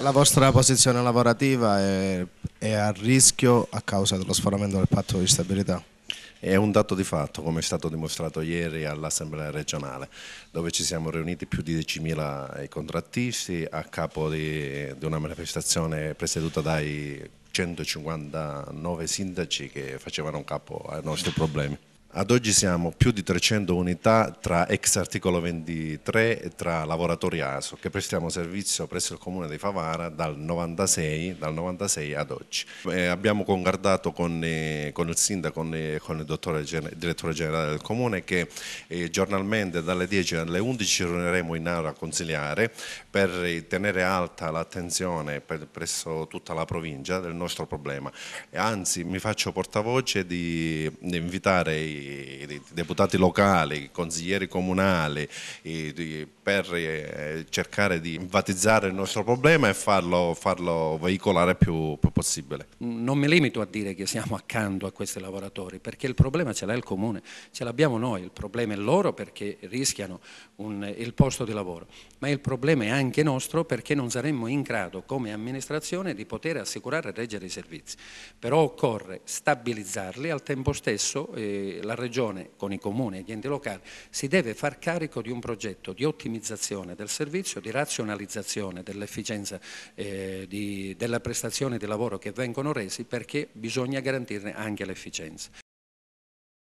La vostra posizione lavorativa è, è a rischio a causa dello sforamento del patto di stabilità? È un dato di fatto, come è stato dimostrato ieri all'Assemblea regionale, dove ci siamo riuniti più di 10.000 eh, contrattisti a capo di, di una manifestazione presieduta dai 159 sindaci che facevano capo ai nostri problemi. Ad oggi siamo più di 300 unità tra ex articolo 23 e tra lavoratori ASO che prestiamo servizio presso il comune di Favara dal 96, dal 96 ad oggi. Eh, abbiamo concordato con, eh, con, il sindaco e eh, con il, dottore, direttore generale del comune che eh, giornalmente dalle 10 alle 11 ci riuniremo in aula consiliare per eh, tenere alta l'attenzione presso tutta la provincia del nostro problema. Anzi mi faccio portavoce di, di invitare i deputati locali, consiglieri comunali, per eh, cercare di enfatizzare il nostro problema e farlo, farlo veicolare più, più possibile. Non mi limito a dire che siamo accanto a questi lavoratori perché il problema ce l'ha il comune, ce l'abbiamo noi, il problema è loro perché rischiano un, il posto di lavoro, ma il problema è anche nostro perché non saremmo in grado come amministrazione di poter assicurare e reggere i servizi. Però occorre stabilizzarli, al tempo stesso eh, la Regione con i comuni e gli enti locali si deve far carico di un progetto di ottimizzazione ottimizzazione del servizio, di razionalizzazione dell'efficienza eh, della prestazione di lavoro che vengono resi perché bisogna garantirne anche l'efficienza.